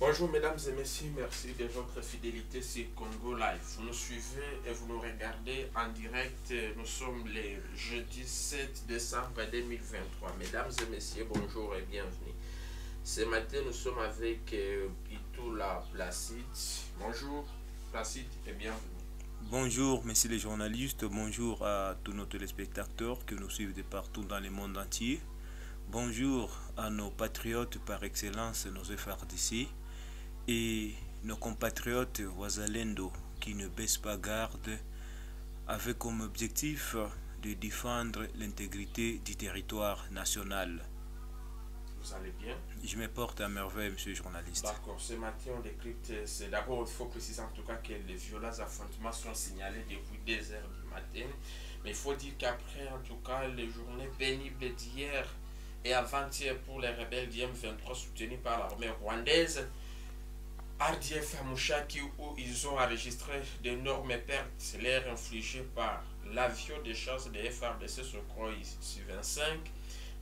Bonjour mesdames et messieurs, merci de votre fidélité sur Congo Live. Vous nous suivez et vous nous regardez en direct. Nous sommes le jeudi 7 décembre 2023. Mesdames et messieurs, bonjour et bienvenue. Ce matin, nous sommes avec euh, La Placide, Bonjour, Placide et bienvenue. Bonjour, messieurs les journalistes, bonjour à tous nos téléspectateurs que nous suivent de partout dans le monde entier. Bonjour à nos patriotes par excellence, nos d'ici et nos compatriotes Wazalendo qui ne baissent pas garde avec comme objectif de défendre l'intégrité du territoire national allez bien Je me porte à merveille, monsieur journaliste. D'accord, ce matin on décrypte, c'est d'abord il faut préciser en tout cas que les violents affrontements sont signalés depuis 2 heures du matin. Mais il faut dire qu'après en tout cas les journées pénibles d'hier et avant-hier pour les rebelles d'IM23 soutenus par l'armée rwandaise, RDF à Mouchaki où ils ont enregistré d'énormes pertes, l'air infligé par l'avion de chasse des FRDC Sukhoi 25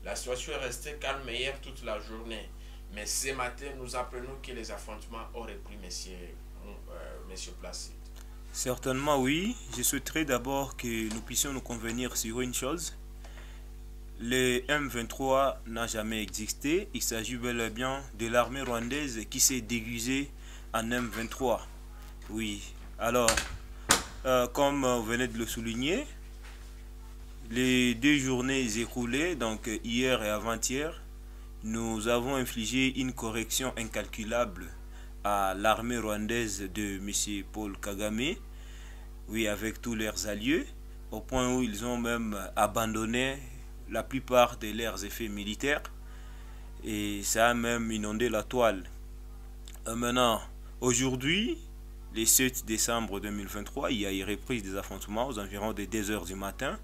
la situation est restée calme hier toute la journée. Mais ce matin, nous apprenons que les affrontements auraient pris monsieur, euh, monsieur Certainement oui. Je souhaiterais d'abord que nous puissions nous convenir sur une chose. Le M23 n'a jamais existé. Il s'agit bel et bien de l'armée rwandaise qui s'est déguisée en M23. Oui. Alors, euh, comme vous venez de le souligner, les deux journées écoulées, donc euh, hier et avant-hier, nous avons infligé une correction incalculable à l'armée rwandaise de M. Paul Kagame, oui, avec tous leurs alliés, au point où ils ont même abandonné la plupart de leurs effets militaires, et ça a même inondé la toile. Euh, maintenant, aujourd'hui, le 7 décembre 2023, il y a eu reprise des affrontements aux environs de 10 heures du matin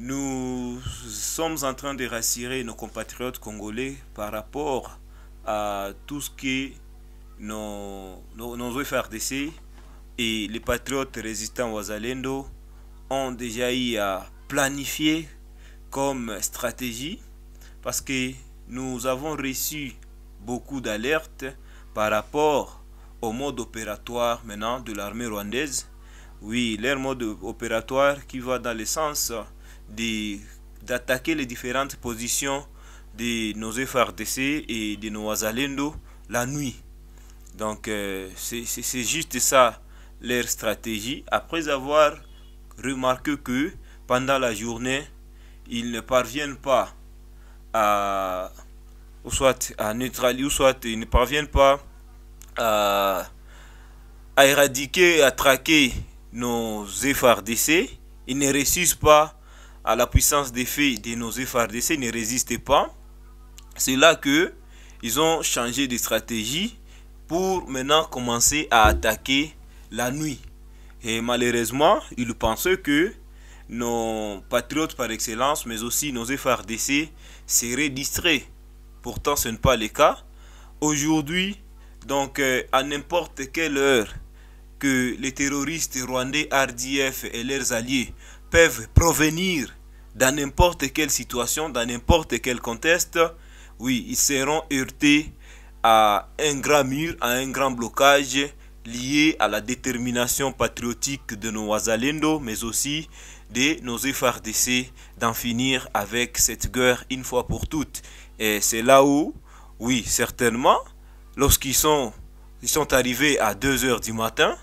nous sommes en train de rassurer nos compatriotes congolais par rapport à tout ce que nos, nos, nos et les patriotes résistants Wazalendo ont déjà eu à planifier comme stratégie parce que nous avons reçu beaucoup d'alertes par rapport au mode opératoire maintenant de l'armée rwandaise. Oui, leur mode opératoire qui va dans le sens d'attaquer les différentes positions de nos FRDC et de nos Wazalendo la nuit. Donc euh, c'est juste ça leur stratégie. Après avoir remarqué que pendant la journée, ils ne parviennent pas à soit à neutraliser ou soit ils ne parviennent pas à, à éradiquer, à traquer nos FRDC, ils ne réussissent pas à la puissance des filles de nos FRDC ne résistait pas. C'est là que ils ont changé de stratégie pour maintenant commencer à attaquer la nuit. Et malheureusement, ils pensaient que nos patriotes par excellence, mais aussi nos FRDC, seraient distraits. Pourtant, ce n'est pas le cas. Aujourd'hui, donc, euh, à n'importe quelle heure que les terroristes rwandais RDF et leurs alliés peuvent provenir dans n'importe quelle situation, dans n'importe quel contexte, oui, ils seront heurtés à un grand mur, à un grand blocage lié à la détermination patriotique de nos Wazalendo, mais aussi de nos FRDC d'en finir avec cette guerre une fois pour toutes. Et c'est là où, oui, certainement, lorsqu'ils sont, ils sont arrivés à 2h du matin,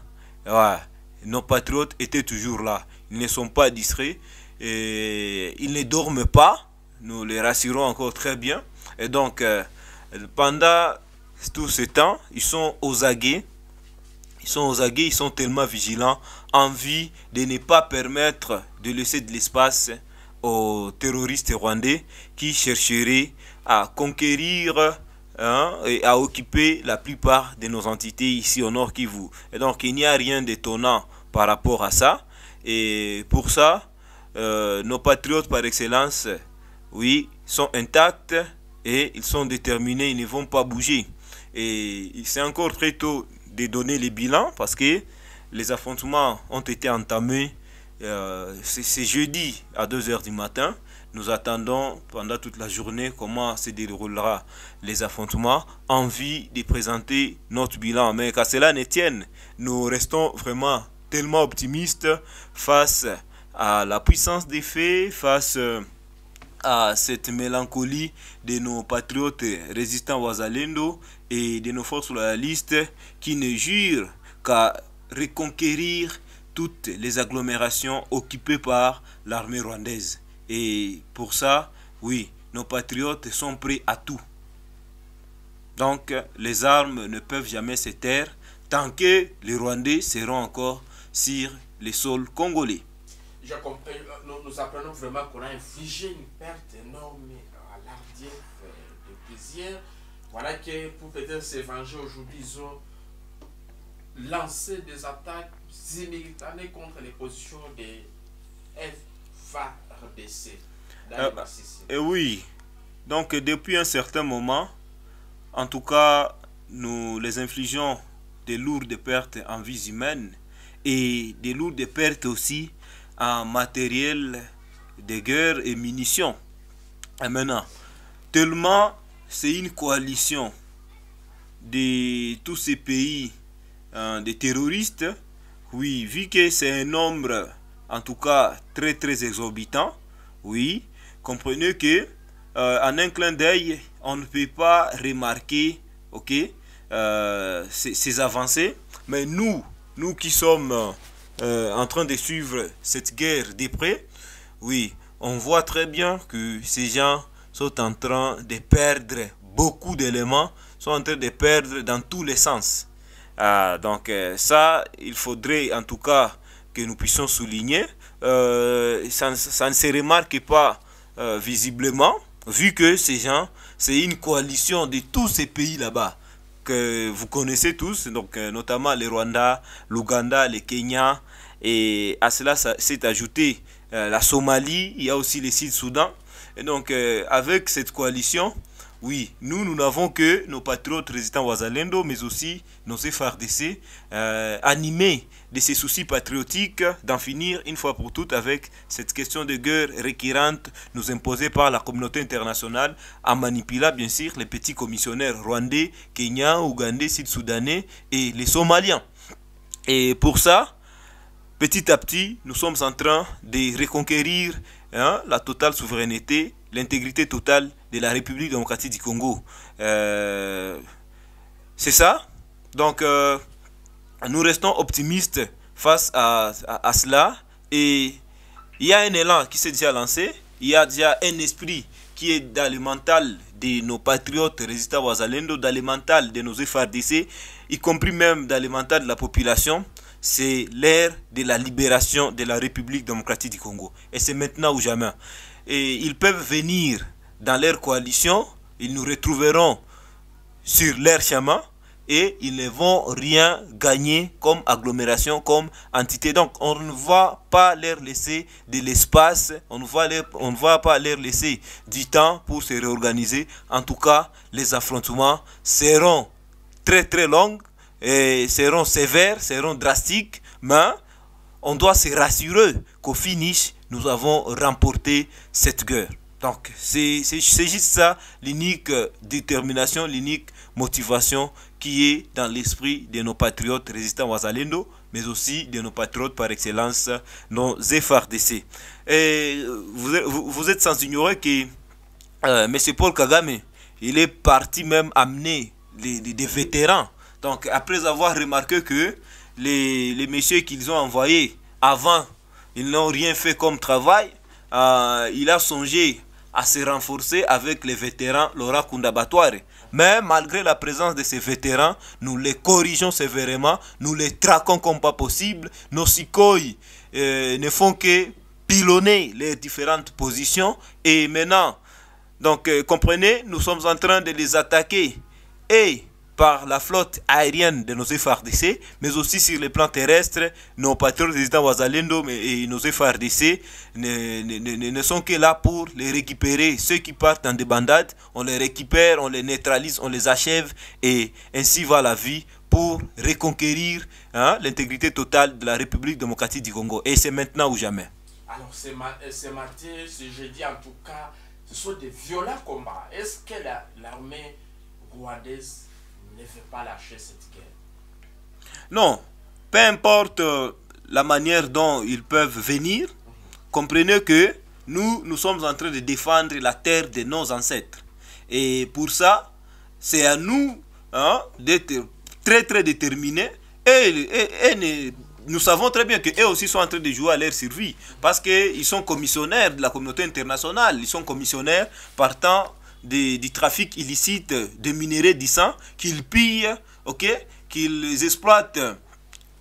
nos patriotes étaient toujours là ils ne sont pas distraits, et ils ne dorment pas, nous les rassurons encore très bien. Et donc, le euh, pendant tout ce temps, ils sont aux aguets, ils sont aux aguets, ils sont tellement vigilants, envie de ne pas permettre de laisser de l'espace aux terroristes rwandais qui chercheraient à conquérir hein, et à occuper la plupart de nos entités ici au Nord Kivu. Et donc il n'y a rien d'étonnant par rapport à ça. Et pour ça, euh, nos patriotes par excellence, oui, sont intacts et ils sont déterminés, ils ne vont pas bouger. Et c'est encore très tôt de donner les bilans parce que les affrontements ont été entamés. Euh, c'est jeudi à 2h du matin. Nous attendons pendant toute la journée comment se déroulera les affrontements en vue de présenter notre bilan. Mais qu'à cela ne tienne, nous restons vraiment tellement optimiste face à la puissance des faits, face euh, à cette mélancolie de nos patriotes résistants Wazalendo et de nos forces loyalistes qui ne jurent qu'à reconquérir toutes les agglomérations occupées par l'armée rwandaise. Et pour ça, oui, nos patriotes sont prêts à tout. Donc les armes ne peuvent jamais se taire tant que les Rwandais seront encore sur les sols congolais. Je comprends, euh, nous, apprenons vraiment qu'on a infligé une perte énorme à l'Ardief euh, de plaisir. Voilà que pour peut-être s'évanger aujourd'hui, ils ont lancé des attaques simultanées contre les positions des FARDC. et euh, eh oui, donc depuis un certain moment, en tout cas, nous les infligeons des lourdes pertes en vies humaines et des lourdes pertes aussi en matériel de guerre et munitions. Et maintenant, tellement c'est une coalition de tous ces pays hein, de terroristes, oui, vu que c'est un nombre en tout cas très très exorbitant, oui, comprenez que euh, en un clin d'œil, on ne peut pas remarquer, ok, euh, ces, ces avancées, mais nous, nous qui sommes euh, en train de suivre cette guerre des prêts, oui, on voit très bien que ces gens sont en train de perdre beaucoup d'éléments, sont en train de perdre dans tous les sens. Ah, donc euh, ça, il faudrait en tout cas que nous puissions souligner. Euh, ça, ça, ne se remarque pas visiblement, vu que ces gens, c'est une coalition de tous ces pays là-bas. Euh, vous connaissez tous, donc, euh, notamment les Rwanda, l'Ouganda, le Kenya. Et à cela s'est ajouté euh, la Somalie, il y a aussi les sites soudan Et donc, avec cette coalition, oui, nous, nous n'avons que nos patriotes résidents Ouazalendo, mais aussi nos FRDC, euh, animés de ses soucis patriotiques d'en finir une fois pour toutes avec cette question de guerre récurrente nous imposée par la communauté internationale en manipulant bien sûr les petits commissionnaires rwandais, kenyans, ougandais, sud-soudanais et les somaliens. Et pour ça, petit à petit, nous sommes en train de reconquérir hein, la totale souveraineté, l'intégrité totale de la République démocratique du Congo. Euh, c'est ça. Donc... Euh, nous restons optimistes face à, cela. Et il y a un élan qui s'est déjà lancé. Il y a déjà un esprit qui est dans le mental de nos patriotes résistants wazalendo, dans le mental de nos FRDC, y compris même dans le mental de la population. C'est l'ère de la libération de la République démocratique du Congo. Et c'est maintenant ou jamais. Et ils peuvent venir dans leur coalition. Ils nous retrouveront sur leur chemin et ils ne vont rien gagner comme agglomération, comme entité. Donc on ne va pas leur laisser de l'espace, on ne va, on ne va pas leur laisser du temps pour se réorganiser. En tout cas, les affrontements seront très très longs, et seront sévères, seront drastiques, mais on doit se rassurer qu'au finish, nous avons remporté cette guerre. Donc c'est juste ça, l'unique détermination, l'unique motivation qui est dans l'esprit de nos patriotes résistants Wazalendo, mais aussi de nos patriotes par excellence, nos FRDC. Et euh, vous, vous, êtes sans ignorer que euh, M. Paul Kagame, il est parti même amener des vétérans. Donc, après avoir remarqué que les, messieurs qu'ils ont envoyés avant, ils n'ont rien fait comme travail, euh, il a songé à se renforcer avec les vétérans Laura Koundabatoire. Mais malgré la présence de ces vétérans, nous les corrigeons sévèrement, nous les traquons comme pas possible. Nos Sikoi euh, ne font que pilonner les différentes positions. Et maintenant, donc euh, comprenez, nous sommes en train de les attaquer. Et par la flotte aérienne de nos FARDC, mais aussi sur les plans terrestres, nos patrouilles résidents Wazalendo et nos FARDC ne, sont que là pour les récupérer. Ceux qui partent dans des bandades, on les récupère, on les neutralise, on les achève, et ainsi va la vie pour reconquérir hein, l'intégrité totale de la République démocratique du Congo. Et c'est maintenant ou jamais. Alors, c'est matin, ce jeudi en tout cas, ce sont des violents combats. Est-ce que l'armée rwandaise ne pas lâcher cette guerre. Non, peu importe euh, la manière dont ils peuvent venir, comprenez que nous, nous sommes en train de défendre la terre de nos ancêtres. Et pour ça, c'est à nous hein, d'être très très déterminés et, nous savons très bien qu'eux aussi sont en train de jouer à leur survie parce qu'ils sont commissionnaires de la communauté internationale, ils sont commissionnaires partant du, trafic illicite de minerais dissents qu'ils pillent, ok, qu'ils exploitent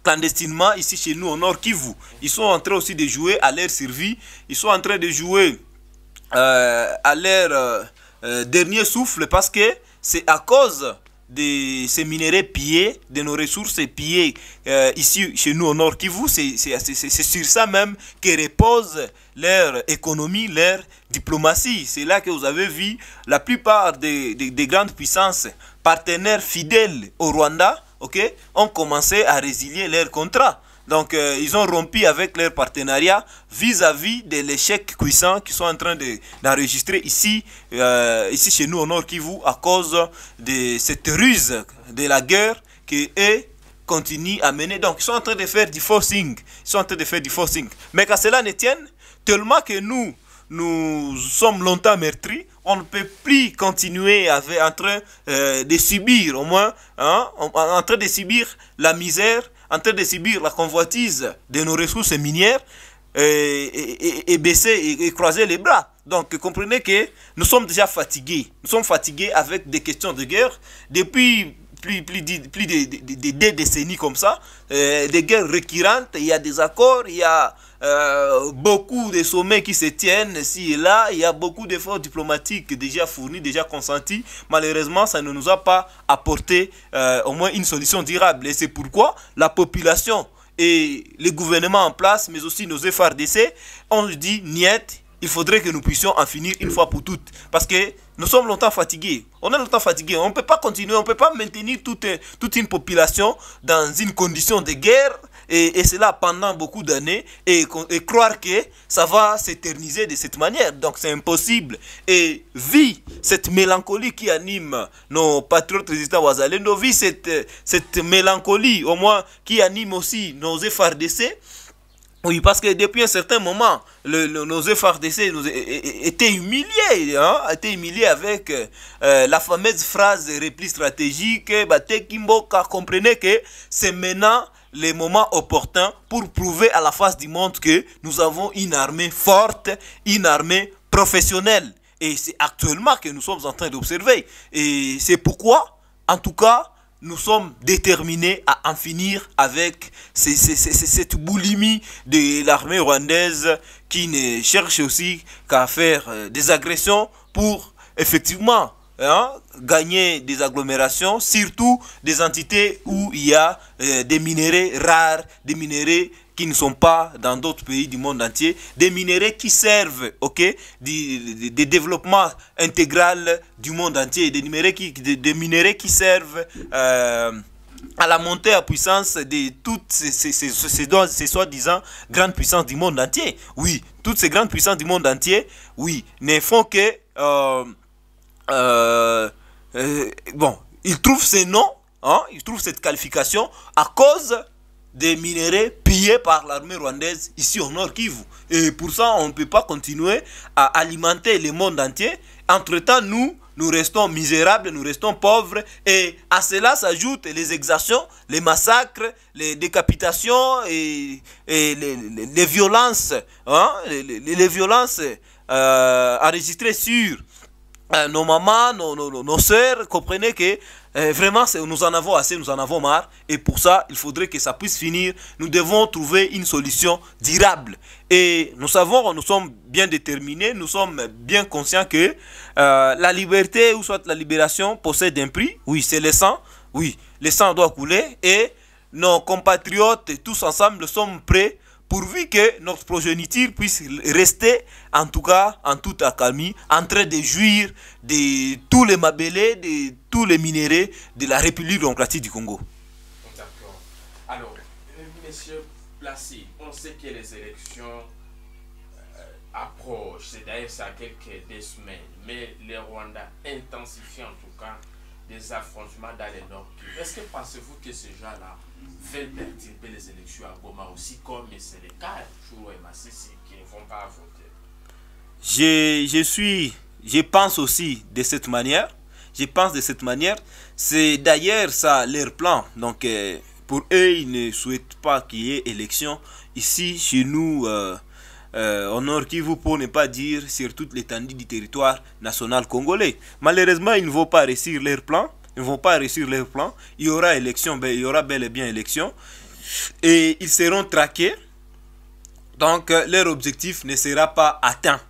clandestinement ici chez nous au Nord Kivu. Ils sont en train aussi de jouer à leur survie. Ils sont en train de jouer euh, à leur euh, euh, dernier souffle parce que c'est à cause de ces minéraux pillés, de nos ressources pillées euh, ici chez nous au Nord Kivu. C'est sur ça même que repose leur économie, leur diplomatie. C'est là que vous avez vu la plupart des, grandes puissances partenaires fidèles au Rwanda ok, ont commencé à résilier leurs contrats. Donc, euh, ils ont rompu avec leur partenariat vis-à-vis de l'échec cuissant qu'ils sont en train d'enregistrer ici, euh, ici chez nous au Nord Kivu, à cause de cette ruse de la guerre qu'ils continuent à mener. Donc, ils sont en train de faire du forcing. Ils sont en train de faire du forcing. Mais qu'à cela ne tienne, tellement que nous, nous sommes longtemps meurtris, on ne peut plus continuer avec, en train euh, de subir, au moins, hein, en, en train de subir la misère en train de subir la convoitise de nos ressources minières euh, et, et baisser et, croiser les bras. Donc comprenez que nous sommes déjà fatigués. Nous sommes fatigués avec des questions de guerre. Depuis plus, plus, de, de, décennies comme ça, euh, des guerres récurrentes, il y a des accords, il y a euh, beaucoup de sommets qui se tiennent ici et là, il y a beaucoup d'efforts diplomatiques déjà fournis, déjà consentis. Malheureusement, ça ne nous a pas apporté euh, au moins une solution durable. Et c'est pourquoi la population et les gouvernements en place, mais aussi nos efforts d'essai, ont dit niette il faudrait que nous puissions en finir une fois pour toutes. Parce que nous sommes longtemps fatigués. On est longtemps fatigués. On ne peut pas continuer, on ne peut pas maintenir toute, toute une population dans une condition de guerre. Et, cela pendant beaucoup d'années et, croire que ça va s'éterniser de cette manière. Donc c'est impossible. Et vit cette mélancolie qui anime nos patriotes résistants nos vit cette, cette mélancolie au moins qui anime aussi nos effards d'essai. Oui, parce que depuis un certain moment, le, nos FRDC nous, étaient humiliés, hein, étaient humiliés avec euh, euh, la fameuse phrase de repli stratégique. Eh, bah, car comprenait que c'est maintenant le moment opportun pour prouver à la face du monde que nous avons une armée forte, une armée professionnelle. Et c'est actuellement que nous sommes en train d'observer. Et c'est pourquoi, en tout cas, nous sommes déterminés à en finir avec cette boulimie de l'armée rwandaise qui ne cherche aussi qu'à faire euh, des agressions pour effectivement hein, gagner des agglomérations, surtout des entités où il y a euh, des minéraux rares, des minéraux qui ne sont pas dans d'autres pays du monde entier, des minéraux qui servent ok, des, développements intégral du monde entier, des minéraux qui, des, qui servent euh, à la montée en puissance de toutes ces, ces, soi-disant grandes puissances du monde entier. Oui, toutes ces grandes puissances du monde entier, oui, ne font que... Euh, euh, bon, ils trouvent ces noms, hein, ils trouvent cette qualification à cause des minéraux pillés par l'armée rwandaise ici au nord Kivu. Et pour ça, on ne peut pas continuer à alimenter le monde entier. Entre-temps, nous, nous restons misérables, nous restons pauvres. Et à cela s'ajoutent les exactions, les massacres, les décapitations et, et les, les, violences, hein, les, les, violences euh, enregistrées sur euh, nos mamans, nos, nos, nos, nos soeurs. Comprenez que euh, vraiment, nous en avons assez, nous en avons marre. Et pour ça, il faudrait que ça puisse finir. Nous devons trouver une solution durable. Et nous savons, nous sommes bien déterminés, nous sommes bien conscients que euh, la liberté ou soit la libération possède un prix. Oui, c'est le sang. Oui, le sang doit couler. Et nos compatriotes, tous ensemble, sommes prêts pourvu que notre progéniture puisse rester, en tout cas, en toute accalmie, en train de jouir de tous les mabelés, de tous les minéraux de la République démocratique du Congo. D'accord. Alors, monsieur Placé, on sait que les élections euh, approchent, c'est d'ailleurs ça quelques semaines, mais les Rwanda intensifient en tout cas des affrontements dans les Nord. Mm. Est-ce que pensez-vous que ces gens-là veulent perturber les élections à Goma aussi, comme c'est le cas toujours qui ne vont pas voter je, je suis, je pense aussi de cette manière. Je pense de cette manière. C'est d'ailleurs ça leur plan. Donc, euh, pour eux, ils ne souhaitent pas qu'il y ait élection. Ici, chez nous, euh, euh, qui vous vous pour ne pas dire sur toute l'étendue du territoire national congolais. Malheureusement, ils ne vont pas réussir leur plan. Ils ne vont pas réussir leur plan. Il y aura élection, ben, il y aura bel et bien élection. Et ils seront traqués. Donc, euh, leur objectif ne sera pas atteint.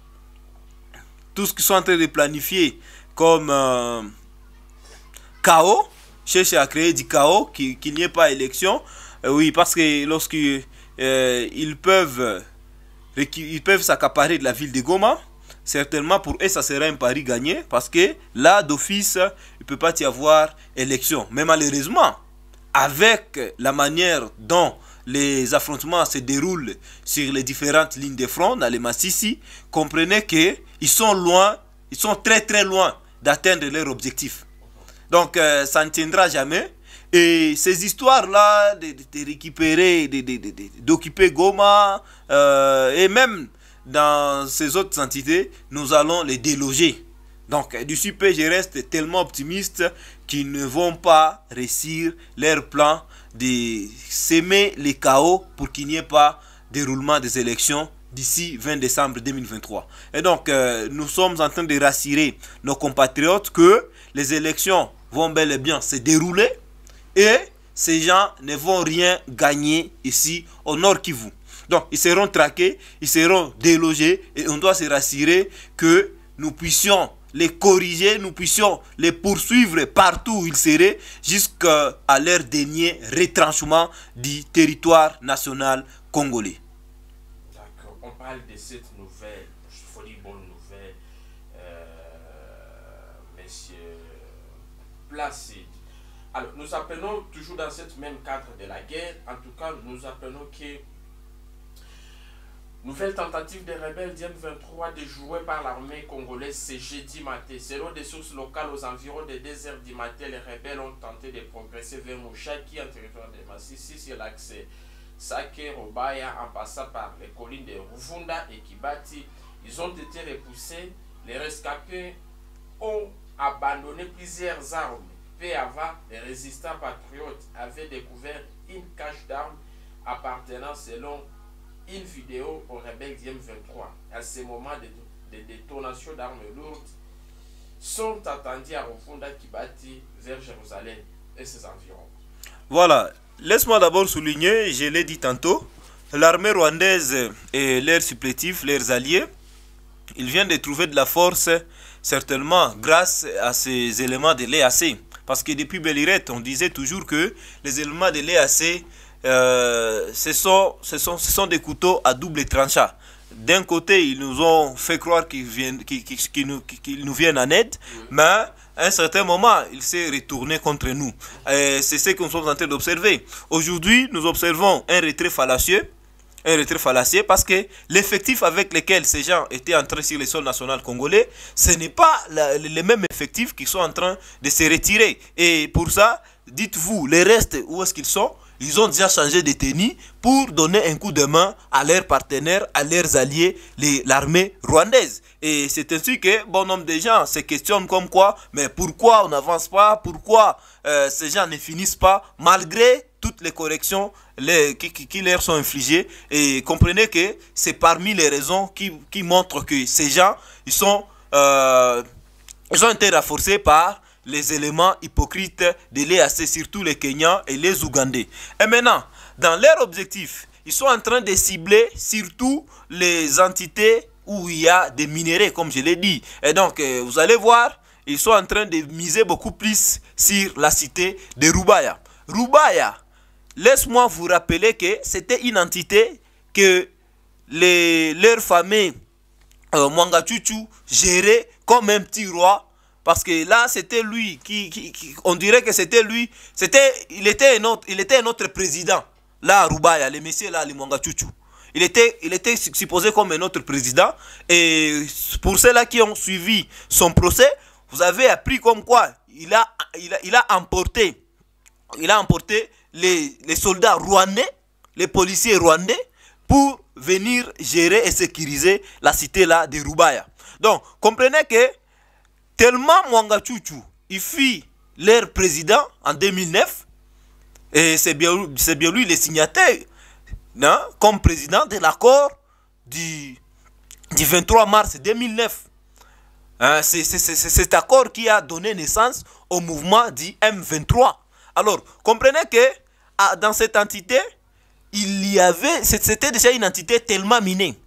Tout ce qu'ils sont en train de planifier comme chaos, euh, chercher à créer du chaos, qu'il n'y ait pas élection. Euh, oui, parce que lorsqu'ils peuvent ils peuvent s'accaparer de la ville de Goma. Certainement, pour eux, ça sera un pari gagné parce que là, d'office, il ne peut pas y avoir élection. Mais malheureusement, avec la manière dont les affrontements se déroulent sur les différentes lignes de front dans les massifs, comprenez qu'ils sont loin, ils sont très très loin d'atteindre leur objectif. Donc, euh, ça ne tiendra jamais. Et ces histoires-là, de, récupérer, d'occuper Goma, euh, et même dans ces autres entités, nous allons les déloger. Donc, du super, je reste tellement optimiste qu'ils ne vont pas réussir leur plan de s'aimer les chaos pour qu'il n'y ait pas déroulement des élections d'ici 20 décembre 2023. Et donc, euh, nous sommes en train de rassurer nos compatriotes que les élections vont bel et bien se dérouler et ces gens ne vont rien gagner ici au Nord Kivu. Donc, ils seront traqués, ils seront délogés et on doit se rassurer que nous puissions les corriger, nous puissions les poursuivre partout où ils seraient jusqu'à leur dernier retranchement du territoire national congolais. D'accord, on parle de cette nouvelle, je bonne nouvelle, euh, monsieur Placide. Alors, nous apprenons toujours dans cette même cadre de la guerre, en tout cas, nous apprenons que nouvelle tentative des rebelles d'IM-23 déjouée par l'armée congolaise C'est jeudi matin. Selon des sources locales, aux environs des déserts du matin, les rebelles ont tenté de progresser vers Mouchaki, en territoire de Massissi, sur l'accès Saké, Robaya, en passant par les collines de Rufunda et Kibati. Ils ont été repoussés. Les rescapés ont abandonné plusieurs armes avant, les résistants patriotes avaient découvert une cache d'armes appartenant selon une vidéo au rebelle M23. À ce moment, des, détonations d'armes lourdes sont attendues à qui bâtit vers Jérusalem et ses environs. Voilà, laisse-moi d'abord souligner, je l'ai dit tantôt, l'armée rwandaise et leurs supplétifs, leurs alliés, ils viennent de trouver de la force, certainement grâce à ces éléments de l'EAC. Parce que depuis Bellirette on disait toujours que les éléments de l'EAC, euh, ce, sont, ce, sont, ce sont des couteaux à double tranchant. D'un côté, ils nous ont fait croire qu'ils viennent, qu'ils, nous, viennent en aide, mais à un certain moment, se sont retournés contre nous. Et c'est ce que nous sommes en train d'observer. Aujourd'hui, nous observons un retrait fallacieux un retrait fallacieux parce que l'effectif avec lequel ces gens étaient entrés sur le sol national congolais, ce n'est pas les mêmes effectifs qui sont en train de se retirer. Et pour ça, dites-vous, les restes, où est-ce qu'ils sont ils ont déjà changé de tenue pour donner un coup de main à leurs partenaires, à leurs alliés, l'armée rwandaise. Et c'est ainsi que bon nombre de gens se questionnent comme quoi, mais pourquoi on n'avance pas, pourquoi euh, ces gens ne finissent pas malgré toutes les corrections les, qui, leur sont infligés Et comprenez que c'est parmi les raisons qui, montrent que ces gens, ils, sont, euh, ils ont été renforcés par les éléments hypocrites de l'EAC, surtout les Kenyans et les Ougandais. Et maintenant, dans leur objectif, ils sont en train de cibler surtout les entités où il y a des minéraux, comme je l'ai dit. Et donc, euh, vous allez voir, ils sont en train de miser beaucoup plus sur la cité de Rubaya. Rubaya, laisse-moi vous rappeler que c'était une entité que les, leur famille euh, Mwangachuchu gérait comme un petit roi. Parce que là, c'était lui qui, On dirait que c'était lui. C'était, il, était un autre, il était un président. Là, à Rubaya, les messieurs là, les Mwangachuchu. Il était, il était supposé comme un autre président. Et pour ceux-là qui ont suivi son procès, vous avez appris comme quoi il a, il a, il a emporté. Il a emporté les, soldats rwandais, les policiers rwandais, pour venir gérer et sécuriser la cité-là de Rubaya. Donc, comprenez que tellement Chuchu il fit leur président en 2009, et c'est bien, bien, lui le signataire non, hein, comme président de l'accord du, du, 23 mars 2009. Hein, c'est cet accord qui a donné naissance au mouvement du M23. Alors, comprenez que dans cette entité, il y avait, c'était déjà une entité tellement minée.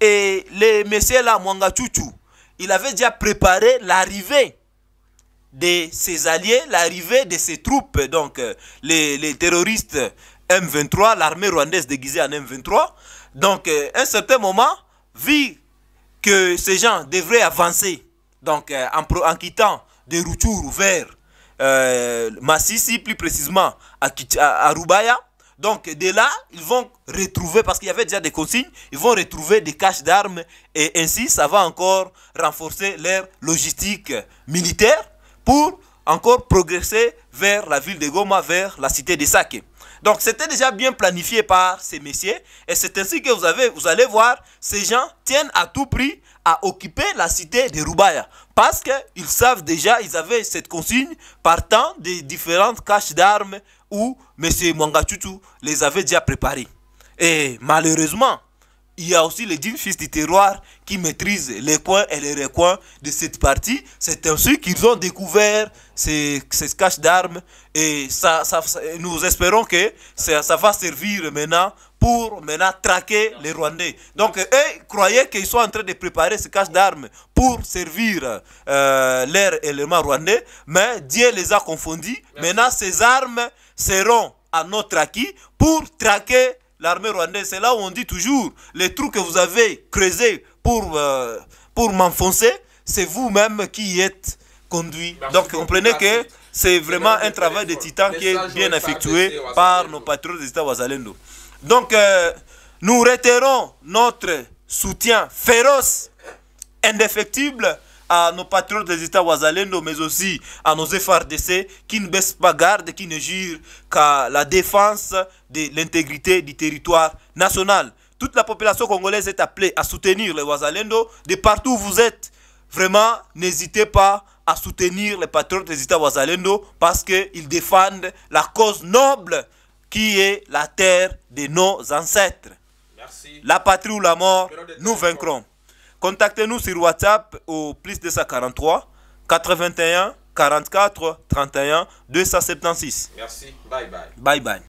Et le messieurs là, Mwanga Chuchu, il avait déjà préparé l'arrivée de ses alliés, l'arrivée de ses troupes, donc euh, les, terroristes M23, l'armée rwandaise déguisée en M23. Donc, à euh, un certain moment, vu que ces gens devraient avancer, donc euh, en, en quittant des Routour vers euh, plus précisément à, Roubaïa, Donc de là, ils vont retrouver, parce qu'il y avait déjà des consignes, ils vont retrouver des caches d'armes et ainsi ça va encore renforcer leur logistique militaire pour encore progresser vers la ville de Goma, vers la cité de Sake. Donc c'était déjà bien planifié par ces messieurs et c'est ainsi que vous, avez, vous allez voir, ces gens tiennent à tout prix à occuper la cité de Rubaya parce qu'ils savent déjà, ils avaient cette consigne partant des différentes caches d'armes où M. Mwangatutu les avait déjà préparés. Et malheureusement, il y a aussi les dignes fils du terroir qui maîtrisent les coins et les recoins de cette partie. C'est ainsi qu'ils ont découvert ces, ces caches d'armes et ça, nous espérons que ça, va servir maintenant pour maintenant traquer les Rwandais. Donc eux ils croyaient qu'ils sont en train de préparer ces caches d'armes pour servir euh, leur rwandais, mais Dieu les a confondus. Maintenant ces armes seront à notre acquis pour traquer l'armée rwandaise. C'est là où on dit toujours, les trous que vous avez creusés pour, euh, pour m'enfoncer, c'est vous-même qui y êtes conduit. Donc comprenez que c'est vraiment un travail de titan qui est bien effectué par nos patrouilles des États Donc euh, nous réitérons notre soutien féroce, indéfectible à nos patriotes des États wazalendo, mais aussi à nos FRDC, qui ne baissent pas garde, qui ne jurent qu'à la défense de l'intégrité du territoire national. Toute la population congolaise est appelée à soutenir les Wazalendo de partout où vous êtes. Vraiment, n'hésitez pas à soutenir les patriotes des États wazalendo parce qu'ils défendent la cause noble qui est la terre de nos ancêtres. La patrie ou la mort, nous vaincrons. Contactez-nous sur WhatsApp au plus 243 81 44 31 276. Merci. Bye bye. Bye bye.